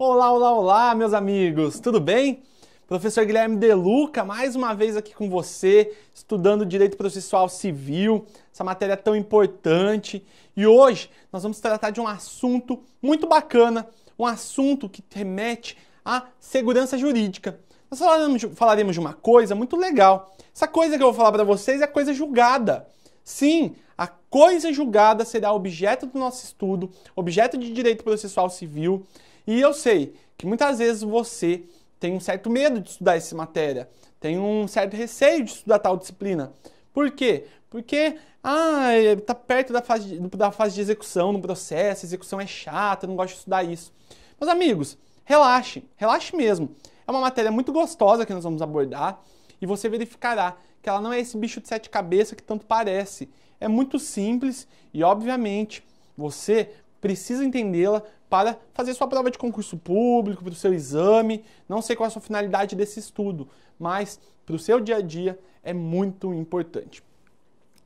Olá, olá, olá, meus amigos, tudo bem? Professor Guilherme Deluca, mais uma vez aqui com você, estudando Direito Processual Civil, essa matéria tão importante. E hoje nós vamos tratar de um assunto muito bacana, um assunto que remete à segurança jurídica. Nós falaremos, falaremos de uma coisa muito legal. Essa coisa que eu vou falar para vocês é a coisa julgada. Sim, a coisa julgada será objeto do nosso estudo, objeto de direito processual civil. E eu sei que muitas vezes você tem um certo medo de estudar essa matéria, tem um certo receio de estudar tal disciplina. Por quê? Porque ah, está é, perto da fase, de, da fase de execução no processo, execução é chata, não gosto de estudar isso. Mas amigos, relaxe, relaxe mesmo. É uma matéria muito gostosa que nós vamos abordar e você verificará que ela não é esse bicho de sete cabeças que tanto parece. É muito simples e, obviamente, você precisa entendê-la para fazer sua prova de concurso público, para o seu exame. Não sei qual é a sua finalidade desse estudo, mas para o seu dia a dia é muito importante.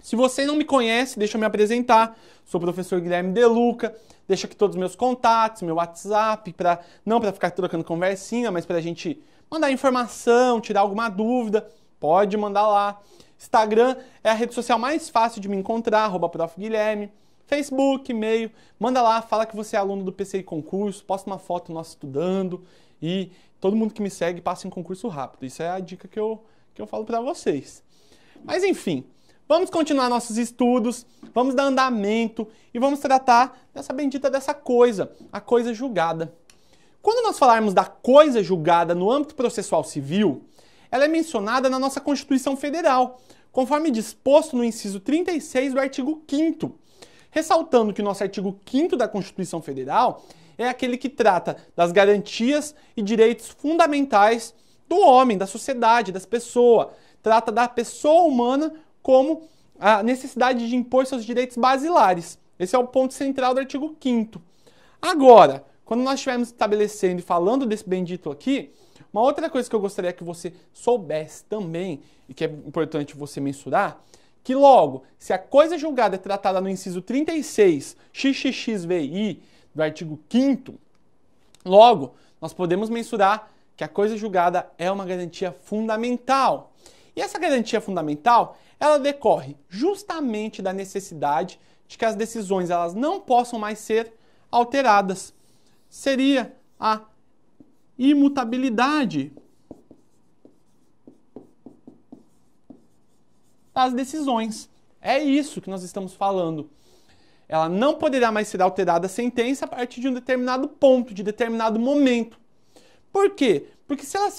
Se você não me conhece, deixa eu me apresentar. Sou o professor Guilherme Deluca. Deixa aqui todos os meus contatos, meu WhatsApp, para não para ficar trocando conversinha, mas para a gente mandar informação, tirar alguma dúvida, pode mandar lá. Instagram é a rede social mais fácil de me encontrar, arroba Facebook, e-mail, manda lá, fala que você é aluno do PCI Concurso, posta uma foto nossa estudando e todo mundo que me segue passa em concurso rápido. Isso é a dica que eu, que eu falo para vocês. Mas enfim, vamos continuar nossos estudos, vamos dar andamento e vamos tratar dessa bendita dessa coisa, a coisa julgada. Quando nós falarmos da coisa julgada no âmbito processual civil, ela é mencionada na nossa Constituição Federal, conforme disposto no inciso 36 do artigo 5 Ressaltando que o nosso artigo 5 da Constituição Federal é aquele que trata das garantias e direitos fundamentais do homem, da sociedade, das pessoas. Trata da pessoa humana como a necessidade de impor seus direitos basilares. Esse é o ponto central do artigo 5. Agora, quando nós estivermos estabelecendo e falando desse bendito aqui, uma outra coisa que eu gostaria que você soubesse também, e que é importante você mensurar, que logo, se a coisa julgada é tratada no inciso 36 XXXVI do artigo 5 logo, nós podemos mensurar que a coisa julgada é uma garantia fundamental. E essa garantia fundamental, ela decorre justamente da necessidade de que as decisões elas não possam mais ser alteradas. Seria a imutabilidade das decisões. É isso que nós estamos falando. Ela não poderá mais ser alterada a sentença a partir de um determinado ponto, de determinado momento. Por quê? Porque se ela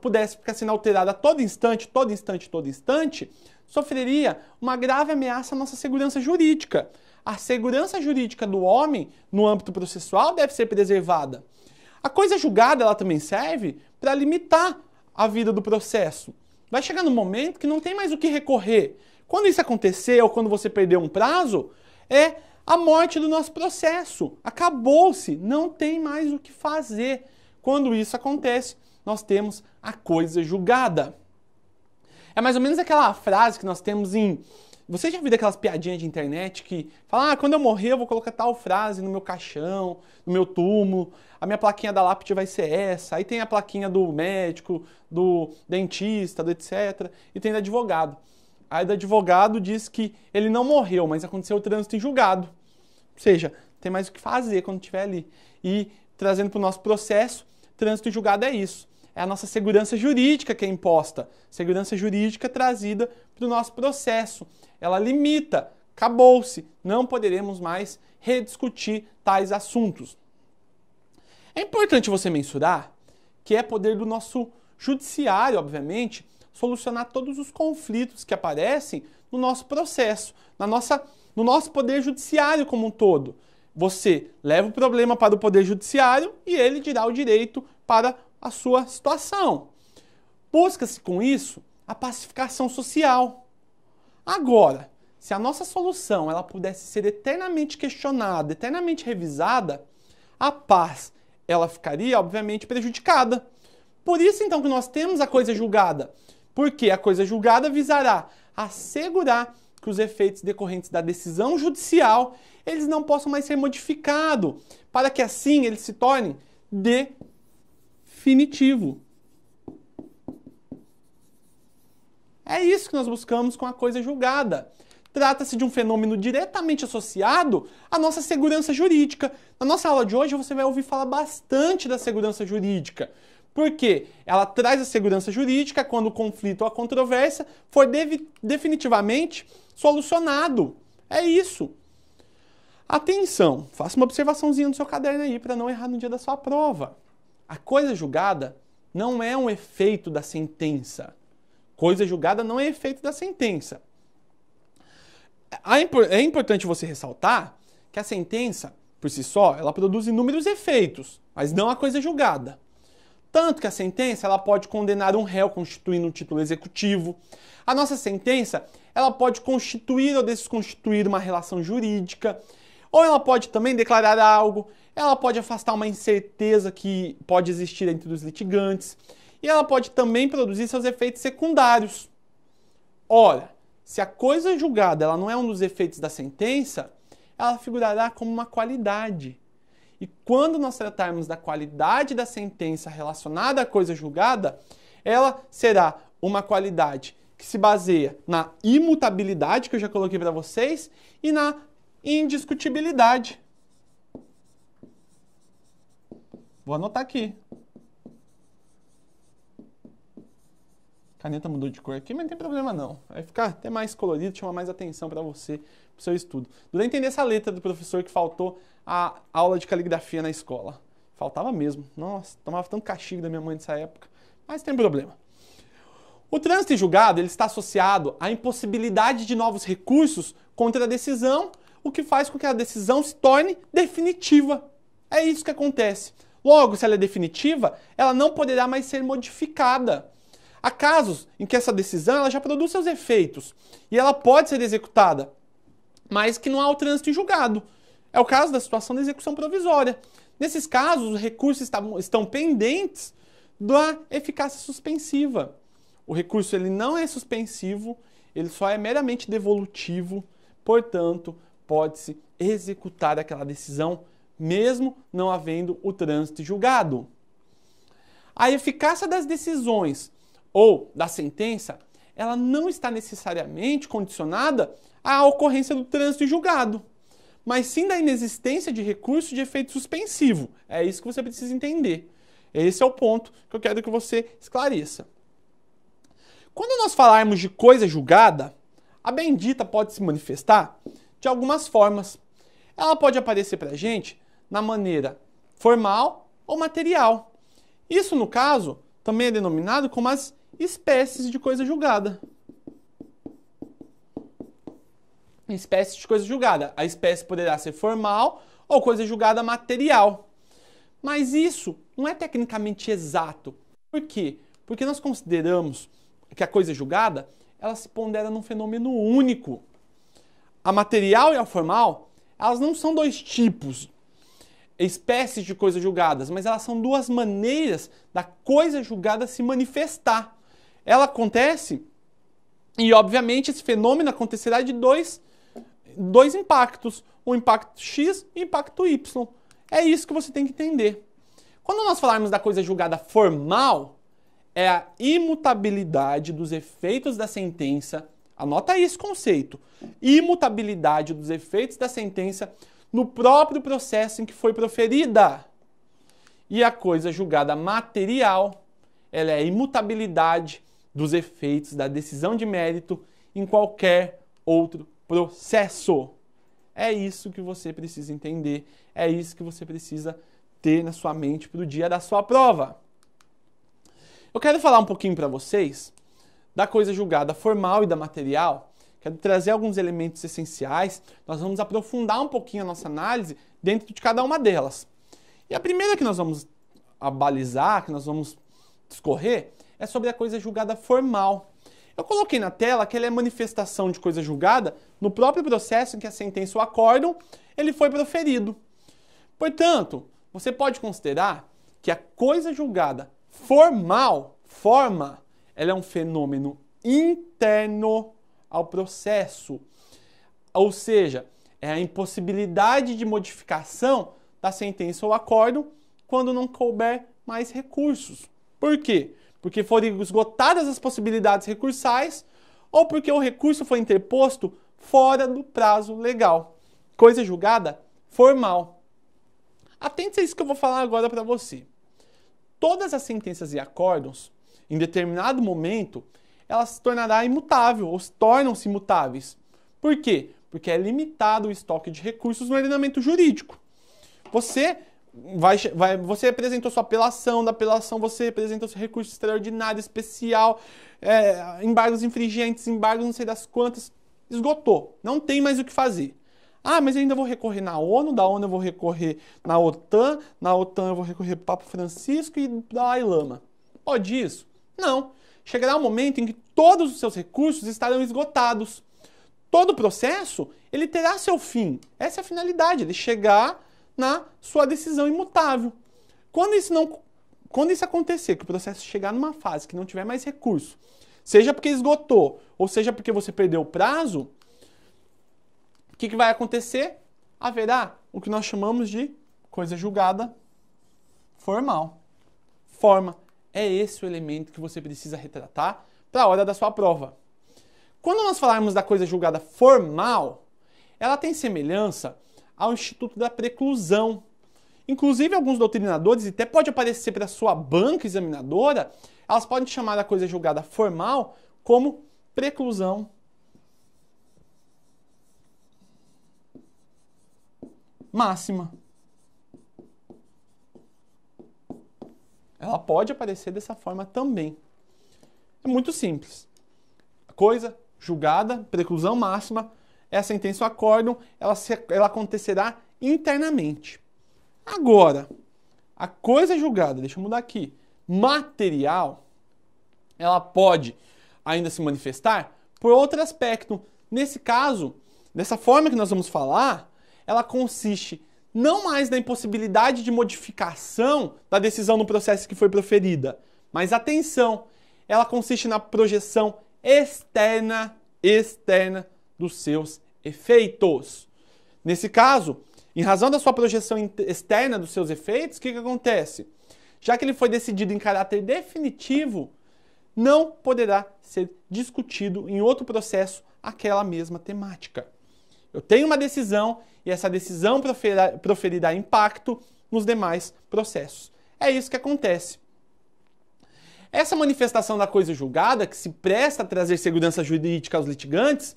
pudesse ficar sendo alterada a todo instante, todo instante, todo instante, sofreria uma grave ameaça à nossa segurança jurídica. A segurança jurídica do homem no âmbito processual deve ser preservada. A coisa julgada ela também serve para limitar a vida do processo vai chegar no momento que não tem mais o que recorrer. Quando isso acontecer ou quando você perder um prazo, é a morte do nosso processo. Acabou-se, não tem mais o que fazer. Quando isso acontece, nós temos a coisa julgada. É mais ou menos aquela frase que nós temos em você já viu aquelas piadinhas de internet que fala, ah, quando eu morrer eu vou colocar tal frase no meu caixão, no meu túmulo, a minha plaquinha da lápide vai ser essa, aí tem a plaquinha do médico, do dentista, do etc, e tem da advogado. Aí da advogado diz que ele não morreu, mas aconteceu o trânsito em julgado. Ou seja, tem mais o que fazer quando estiver ali. E trazendo para o nosso processo, trânsito em julgado é isso é a nossa segurança jurídica que é imposta. Segurança jurídica trazida para o nosso processo. Ela limita, acabou-se, não poderemos mais rediscutir tais assuntos. É importante você mensurar que é poder do nosso judiciário, obviamente, solucionar todos os conflitos que aparecem no nosso processo, na nossa, no nosso poder judiciário como um todo. Você leva o problema para o poder judiciário e ele dirá o direito para a sua situação. Busca-se com isso a pacificação social. Agora, se a nossa solução ela pudesse ser eternamente questionada, eternamente revisada, a paz ela ficaria obviamente prejudicada. Por isso então que nós temos a coisa julgada, porque a coisa julgada visará assegurar que os efeitos decorrentes da decisão judicial eles não possam mais ser modificados, para que assim eles se tornem de finitivo. É isso que nós buscamos com a coisa julgada. Trata-se de um fenômeno diretamente associado à nossa segurança jurídica. Na nossa aula de hoje você vai ouvir falar bastante da segurança jurídica. Porque ela traz a segurança jurídica quando o conflito ou a controvérsia for definitivamente solucionado. É isso. Atenção, faça uma observaçãozinha no seu caderno aí para não errar no dia da sua prova. A coisa julgada não é um efeito da sentença. Coisa julgada não é efeito da sentença. É, é importante você ressaltar que a sentença, por si só, ela produz inúmeros efeitos, mas não a coisa julgada. Tanto que a sentença ela pode condenar um réu constituindo um título executivo. A nossa sentença ela pode constituir ou desconstituir uma relação jurídica, ou ela pode também declarar algo, ela pode afastar uma incerteza que pode existir entre os litigantes e ela pode também produzir seus efeitos secundários. Ora, se a coisa julgada ela não é um dos efeitos da sentença, ela figurará como uma qualidade. E quando nós tratarmos da qualidade da sentença relacionada à coisa julgada, ela será uma qualidade que se baseia na imutabilidade que eu já coloquei para vocês e na indiscutibilidade. Vou anotar aqui. Caneta mudou de cor aqui, mas não tem problema não. Vai ficar até mais colorido, chama mais atenção para você, para o seu estudo. Durante entender essa letra do professor que faltou a aula de caligrafia na escola. Faltava mesmo. Nossa, tomava tanto castigo da minha mãe nessa época. Mas tem problema. O trânsito em julgado ele está associado à impossibilidade de novos recursos contra a decisão, o que faz com que a decisão se torne definitiva. É isso que acontece. Logo, se ela é definitiva, ela não poderá mais ser modificada. Há casos em que essa decisão ela já produz seus efeitos e ela pode ser executada, mas que não há o trânsito em julgado. É o caso da situação da execução provisória. Nesses casos, os recursos estão pendentes da eficácia suspensiva. O recurso ele não é suspensivo, ele só é meramente devolutivo, portanto, pode-se executar aquela decisão mesmo não havendo o trânsito julgado. A eficácia das decisões ou da sentença, ela não está necessariamente condicionada à ocorrência do trânsito julgado, mas sim da inexistência de recurso de efeito suspensivo. É isso que você precisa entender. Esse é o ponto que eu quero que você esclareça. Quando nós falarmos de coisa julgada, a bendita pode se manifestar de algumas formas. Ela pode aparecer para a gente na maneira formal ou material. Isso, no caso, também é denominado como as espécies de coisa julgada. Espécies de coisa julgada. A espécie poderá ser formal ou coisa julgada material. Mas isso não é tecnicamente exato. Por quê? Porque nós consideramos que a coisa julgada ela se pondera num fenômeno único. A material e a formal, elas não são dois tipos espécies de coisas julgadas, mas elas são duas maneiras da coisa julgada se manifestar. Ela acontece e, obviamente, esse fenômeno acontecerá de dois, dois impactos: o impacto X e o impacto Y. É isso que você tem que entender. Quando nós falarmos da coisa julgada formal, é a imutabilidade dos efeitos da sentença. Anota aí esse conceito: imutabilidade dos efeitos da sentença no próprio processo em que foi proferida. E a coisa julgada material, ela é a imutabilidade dos efeitos da decisão de mérito em qualquer outro processo. É isso que você precisa entender, é isso que você precisa ter na sua mente para o dia da sua prova. Eu quero falar um pouquinho para vocês da coisa julgada formal e da material, quero trazer alguns elementos essenciais. Nós vamos aprofundar um pouquinho a nossa análise dentro de cada uma delas. E a primeira que nós vamos abalizar, que nós vamos discorrer, é sobre a coisa julgada formal. Eu coloquei na tela que ela é manifestação de coisa julgada no próprio processo em que a sentença ou acórdão ele foi proferido. Portanto, você pode considerar que a coisa julgada formal, forma, ela é um fenômeno interno ao processo. Ou seja, é a impossibilidade de modificação da sentença ou acordo quando não couber mais recursos. Por quê? Porque foram esgotadas as possibilidades recursais ou porque o recurso foi interposto fora do prazo legal. Coisa julgada formal. Atente a isso que eu vou falar agora para você. Todas as sentenças e acordos, em determinado momento, ela se tornará imutável, ou se tornam-se imutáveis. Por quê? Porque é limitado o estoque de recursos no ordenamento jurídico. Você vai, vai você apresentou sua apelação, da apelação você apresentou seu recurso extraordinário, especial, é, embargos infringentes, embargos não sei das quantas, esgotou, não tem mais o que fazer. Ah, mas eu ainda vou recorrer na ONU, da ONU eu vou recorrer na OTAN, na OTAN eu vou recorrer para o Papa Francisco e Dalai Lama. Pode isso? Não chegará um momento em que todos os seus recursos estarão esgotados. Todo o processo, ele terá seu fim. Essa é a finalidade, ele chegar na sua decisão imutável. Quando isso não quando isso acontecer, que o processo chegar numa fase que não tiver mais recurso, seja porque esgotou, ou seja porque você perdeu o prazo, o que, que vai acontecer? Haverá o que nós chamamos de coisa julgada formal. Forma. É esse o elemento que você precisa retratar para a hora da sua prova. Quando nós falarmos da coisa julgada formal, ela tem semelhança ao instituto da preclusão. Inclusive, alguns doutrinadores, e até pode aparecer para a sua banca examinadora, elas podem chamar a coisa julgada formal como preclusão máxima. Ela pode aparecer dessa forma também. É muito simples. A coisa julgada, preclusão máxima, essa sentença acórdão, ela, se, ela acontecerá internamente. Agora, a coisa julgada, deixa eu mudar aqui, material, ela pode ainda se manifestar por outro aspecto. Nesse caso, dessa forma que nós vamos falar, ela consiste não mais da impossibilidade de modificação da decisão no processo que foi proferida, mas atenção, ela consiste na projeção externa, externa dos seus efeitos. Nesse caso, em razão da sua projeção externa dos seus efeitos, o que, que acontece? Já que ele foi decidido em caráter definitivo, não poderá ser discutido em outro processo aquela mesma temática. Eu tenho uma decisão e essa decisão proferirá, impacto nos demais processos. É isso que acontece. Essa manifestação da coisa julgada, que se presta a trazer segurança jurídica aos litigantes,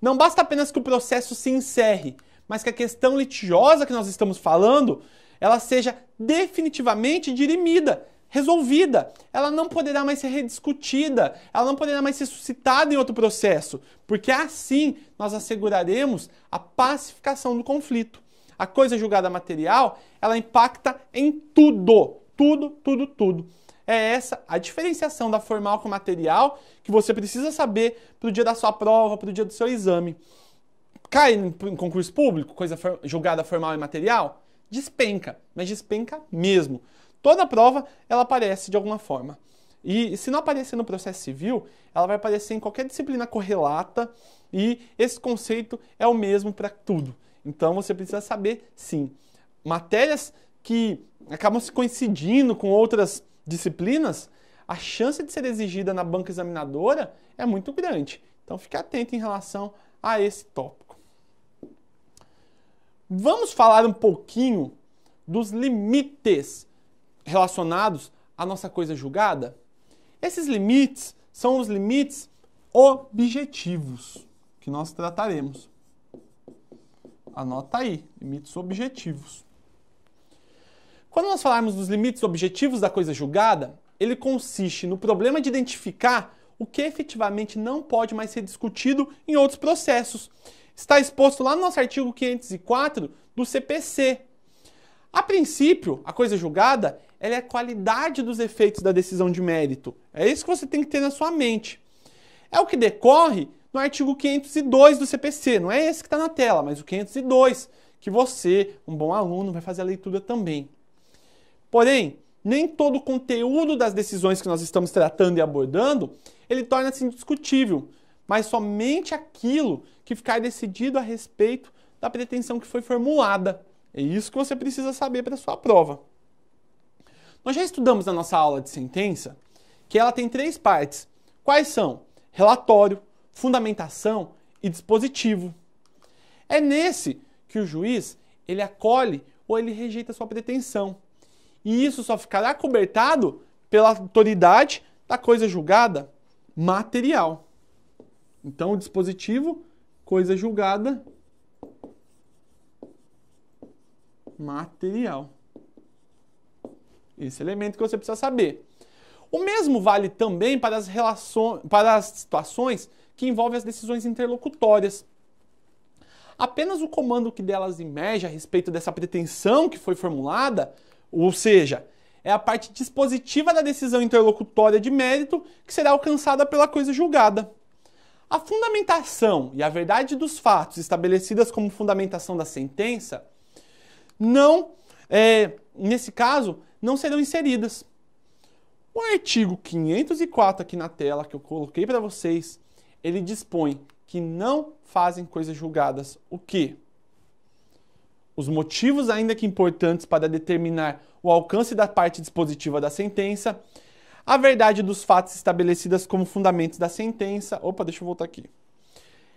não basta apenas que o processo se encerre, mas que a questão litigiosa que nós estamos falando, ela seja definitivamente dirimida resolvida, ela não poderá mais ser rediscutida, ela não poderá mais ser suscitada em outro processo, porque assim nós asseguraremos a pacificação do conflito. A coisa julgada material, ela impacta em tudo, tudo, tudo, tudo. É essa a diferenciação da formal com material que você precisa saber para o dia da sua prova, para o dia do seu exame. Cai em concurso público, coisa julgada formal e material? Despenca, mas despenca mesmo. Toda prova ela aparece de alguma forma. E se não aparecer no processo civil, ela vai aparecer em qualquer disciplina correlata e esse conceito é o mesmo para tudo. Então você precisa saber sim. Matérias que acabam se coincidindo com outras disciplinas, a chance de ser exigida na banca examinadora é muito grande. Então fique atento em relação a esse tópico. Vamos falar um pouquinho dos limites relacionados à nossa coisa julgada? Esses limites são os limites objetivos que nós trataremos. Anota aí, limites objetivos. Quando nós falarmos dos limites objetivos da coisa julgada, ele consiste no problema de identificar o que efetivamente não pode mais ser discutido em outros processos. Está exposto lá no nosso artigo 504 do CPC. A princípio, a coisa julgada ela é a qualidade dos efeitos da decisão de mérito. É isso que você tem que ter na sua mente. É o que decorre no artigo 502 do CPC. Não é esse que está na tela, mas o 502, que você, um bom aluno, vai fazer a leitura também. Porém, nem todo o conteúdo das decisões que nós estamos tratando e abordando, ele torna-se indiscutível, mas somente aquilo que ficar decidido a respeito da pretensão que foi formulada. É isso que você precisa saber para a sua prova. Nós já estudamos na nossa aula de sentença que ela tem três partes. Quais são? Relatório, fundamentação e dispositivo. É nesse que o juiz ele acolhe ou ele rejeita a sua pretensão. E isso só ficará cobertado pela autoridade da coisa julgada material. Então, o dispositivo, coisa julgada material. Esse elemento que você precisa saber. O mesmo vale também para as, relações, para as situações que envolvem as decisões interlocutórias. Apenas o comando que delas emerge a respeito dessa pretensão que foi formulada, ou seja, é a parte dispositiva da decisão interlocutória de mérito que será alcançada pela coisa julgada. A fundamentação e a verdade dos fatos estabelecidas como fundamentação da sentença não, é, nesse caso, não serão inseridas. O artigo 504 aqui na tela que eu coloquei para vocês, ele dispõe que não fazem coisas julgadas o quê? Os motivos ainda que importantes para determinar o alcance da parte dispositiva da sentença, a verdade dos fatos estabelecidas como fundamentos da sentença. Opa, deixa eu voltar aqui.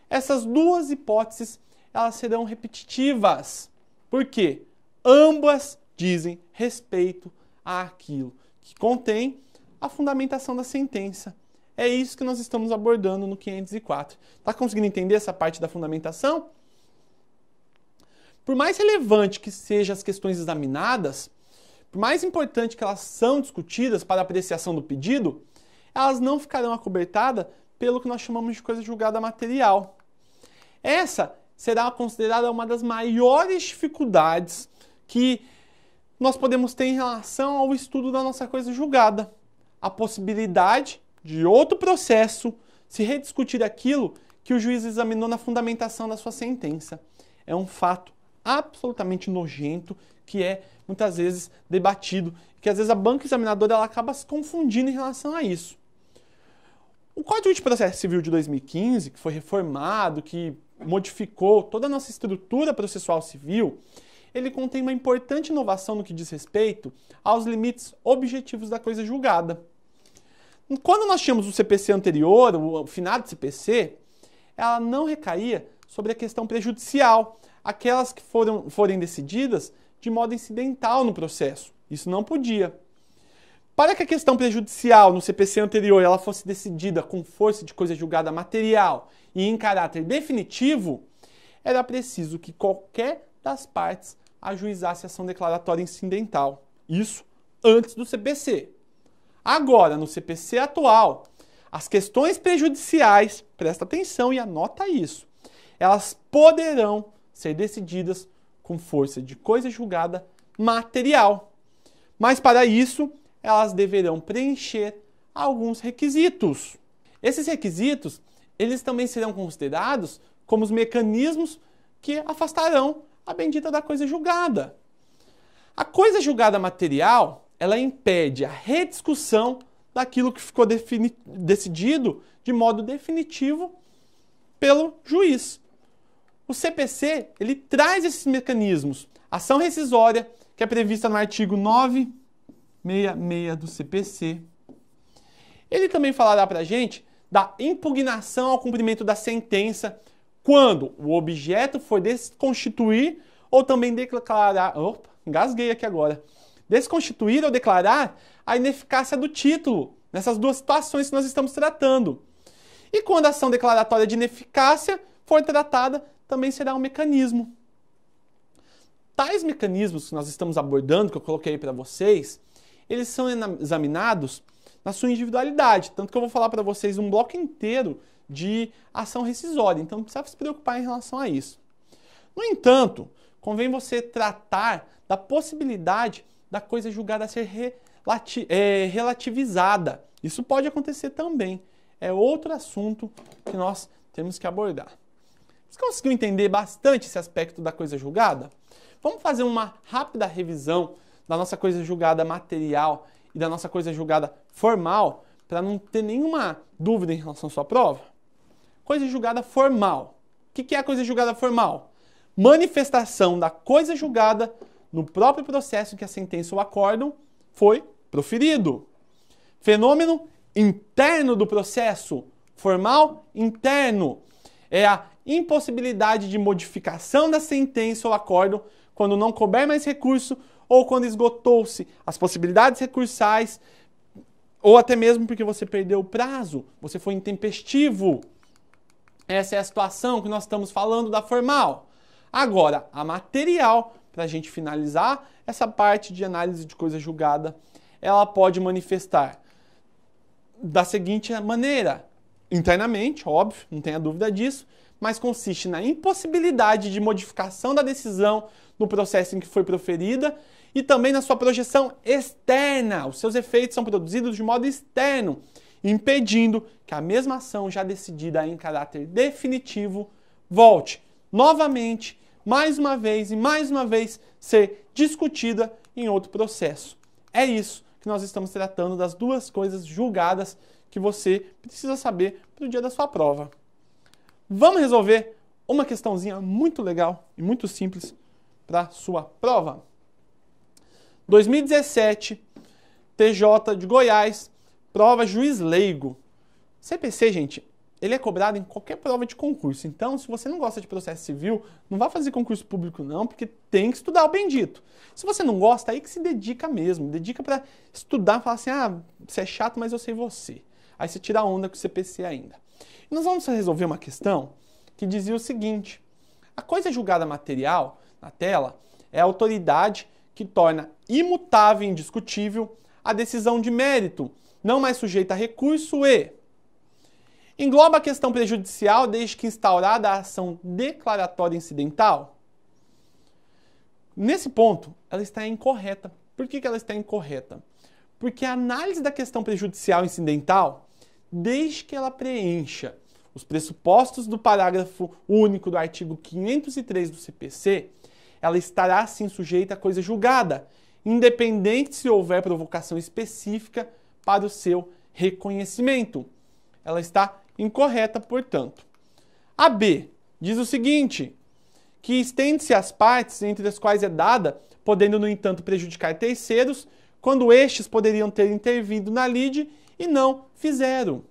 Essas duas hipóteses, elas serão repetitivas. Por quê? Ambas dizem respeito àquilo que contém a fundamentação da sentença. É isso que nós estamos abordando no 504. Está conseguindo entender essa parte da fundamentação? Por mais relevante que sejam as questões examinadas, por mais importante que elas são discutidas para apreciação do pedido, elas não ficarão acobertadas pelo que nós chamamos de coisa julgada material. Essa será considerada uma das maiores dificuldades que nós podemos ter em relação ao estudo da nossa coisa julgada. A possibilidade de outro processo se rediscutir aquilo que o juiz examinou na fundamentação da sua sentença. É um fato absolutamente nojento que é muitas vezes debatido, que às vezes a banca examinadora ela acaba se confundindo em relação a isso. O Código de Processo Civil de 2015, que foi reformado, que modificou toda a nossa estrutura processual civil, ele contém uma importante inovação no que diz respeito aos limites objetivos da coisa julgada. Quando nós tínhamos o CPC anterior, o finado CPC, ela não recaía sobre a questão prejudicial, aquelas que foram, forem decididas de modo incidental no processo. Isso não podia. Para que a questão prejudicial no CPC anterior ela fosse decidida com força de coisa julgada material e em caráter definitivo, era preciso que qualquer das partes ajuizasse ação declaratória incidental. Isso antes do CPC. Agora, no CPC atual, as questões prejudiciais, presta atenção e anota isso, elas poderão ser decididas com força de coisa julgada material. Mas para isso, elas deverão preencher alguns requisitos. Esses requisitos, eles também serão considerados como os mecanismos que afastarão a bendita da coisa julgada. A coisa julgada material, ela impede a rediscussão daquilo que ficou decidido de modo definitivo pelo juiz. O CPC, ele traz esses mecanismos. Ação rescisória, que é prevista no artigo 966 do CPC. Ele também falará para a gente da impugnação ao cumprimento da sentença quando o objeto for desconstituir ou também declarar. Opa, engasguei aqui agora. Desconstituir ou declarar a ineficácia do título, nessas duas situações que nós estamos tratando. E quando a ação declaratória de ineficácia for tratada, também será um mecanismo. Tais mecanismos que nós estamos abordando, que eu coloquei para vocês, eles são examinados na sua individualidade. Tanto que eu vou falar para vocês um bloco inteiro de ação rescisória, então não precisa se preocupar em relação a isso. No entanto, convém você tratar da possibilidade da coisa julgada ser relati é, relativizada. Isso pode acontecer também. É outro assunto que nós temos que abordar. Você conseguiu entender bastante esse aspecto da coisa julgada? Vamos fazer uma rápida revisão da nossa coisa julgada material e da nossa coisa julgada formal para não ter nenhuma dúvida em relação à sua prova? coisa julgada formal. O que, é a coisa julgada formal? Manifestação da coisa julgada no próprio processo em que a sentença ou acórdão foi proferido. Fenômeno interno do processo, formal interno, é a impossibilidade de modificação da sentença ou acórdão quando não couber mais recurso ou quando esgotou-se as possibilidades recursais ou até mesmo porque você perdeu o prazo, você foi intempestivo. Essa é a situação que nós estamos falando da formal. Agora, a material, para a gente finalizar essa parte de análise de coisa julgada, ela pode manifestar da seguinte maneira: internamente, óbvio, não tenha dúvida disso, mas consiste na impossibilidade de modificação da decisão no processo em que foi proferida e também na sua projeção externa. Os seus efeitos são produzidos de modo externo impedindo que a mesma ação já decidida em caráter definitivo volte novamente, mais uma vez e mais uma vez ser discutida em outro processo. É isso que nós estamos tratando das duas coisas julgadas que você precisa saber para o dia da sua prova. Vamos resolver uma questãozinha muito legal e muito simples para sua prova. 2017, TJ de Goiás Prova juiz leigo. CPC, gente, ele é cobrado em qualquer prova de concurso. Então, se você não gosta de processo civil, não vá fazer concurso público não, porque tem que estudar o bendito. Se você não gosta, aí que se dedica mesmo, dedica para estudar, falar assim: "Ah, você é chato, mas eu sei você". Aí você tira onda com o CPC ainda. E nós vamos resolver uma questão que dizia o seguinte: a coisa julgada material na tela é a autoridade que torna imutável e indiscutível a decisão de mérito não mais sujeita a recurso e engloba a questão prejudicial desde que instaurada a ação declaratória incidental? Nesse ponto, ela está incorreta. Por que, que ela está incorreta? Porque a análise da questão prejudicial incidental, desde que ela preencha os pressupostos do parágrafo único do artigo 503 do CPC, ela estará sim sujeita a coisa julgada, independente se houver provocação específica para o seu reconhecimento. Ela está incorreta, portanto. A B diz o seguinte: que estende-se as partes entre as quais é dada, podendo, no entanto, prejudicar terceiros, quando estes poderiam ter intervindo na lide e não fizeram.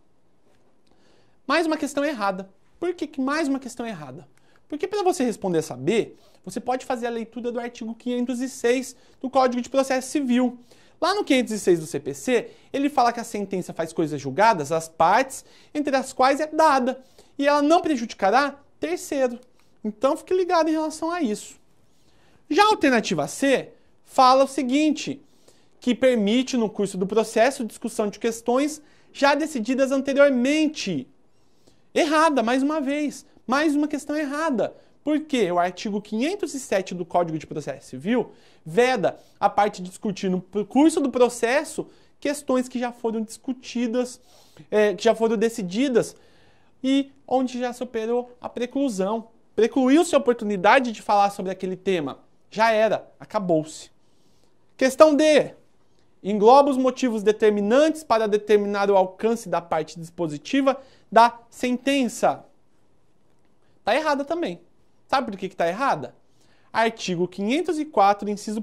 Mais uma questão errada. Por que mais uma questão errada? Porque para você responder essa B, você pode fazer a leitura do artigo 506 do Código de Processo Civil, Lá no 506 do CPC, ele fala que a sentença faz coisas julgadas às partes, entre as quais é dada, e ela não prejudicará terceiro. Então fique ligado em relação a isso. Já a alternativa C fala o seguinte: que permite no curso do processo discussão de questões já decididas anteriormente. Errada, mais uma vez, mais uma questão errada. Porque é o artigo 507 do Código de Processo Civil veda a parte de discutir no curso do processo questões que já foram discutidas, é, que já foram decididas e onde já se operou a preclusão. Precluiu-se a oportunidade de falar sobre aquele tema. Já era, acabou-se. Questão D. Engloba os motivos determinantes para determinar o alcance da parte dispositiva da sentença. Tá errada também. Sabe por que está errada? Artigo 504, inciso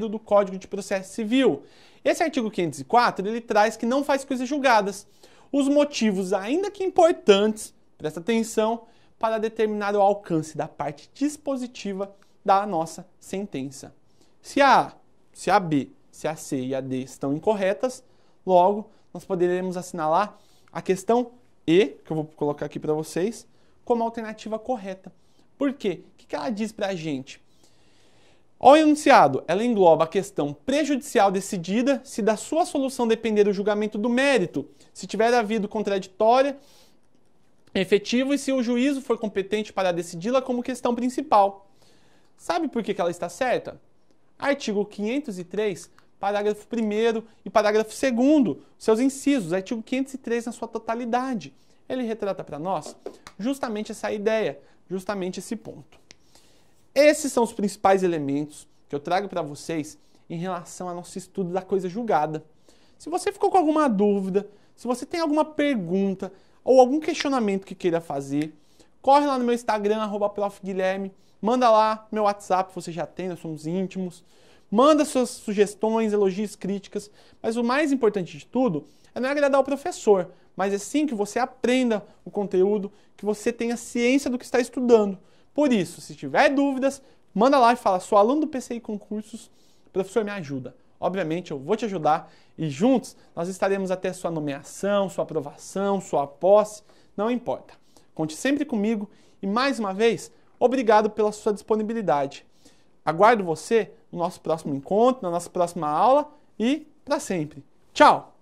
1 do Código de Processo Civil. Esse artigo 504, ele traz que não faz coisas julgadas. Os motivos, ainda que importantes, presta atenção, para determinar o alcance da parte dispositiva da nossa sentença. Se a A, se a B, se a C e a D estão incorretas, logo nós poderemos assinalar a questão E, que eu vou colocar aqui para vocês, como alternativa correta. Por quê? O que ela diz para a gente? O enunciado, ela engloba a questão prejudicial decidida se da sua solução depender o julgamento do mérito, se tiver havido contraditória efetivo e se o juízo for competente para decidi-la como questão principal. Sabe por que, que ela está certa? Artigo 503 parágrafo 1 e parágrafo 2, seus incisos, artigo 503 na sua totalidade. Ele retrata para nós justamente essa ideia justamente esse ponto. Esses são os principais elementos que eu trago para vocês em relação ao nosso estudo da coisa julgada. Se você ficou com alguma dúvida, se você tem alguma pergunta ou algum questionamento que queira fazer, corre lá no meu Instagram, profguilherme, manda lá meu WhatsApp, você já tem, nós somos íntimos. Manda suas sugestões, elogios, críticas, mas o mais importante de tudo é não agradar o professor, mas é sim que você aprenda o conteúdo, que você tenha ciência do que está estudando. Por isso, se tiver dúvidas, manda lá e fala: sou aluno do PCI Concursos, professor, me ajuda. Obviamente, eu vou te ajudar e juntos nós estaremos até sua nomeação, sua aprovação, sua posse, não importa. Conte sempre comigo e mais uma vez, obrigado pela sua disponibilidade. Aguardo você no nosso próximo encontro, na nossa próxima aula e para sempre. Tchau!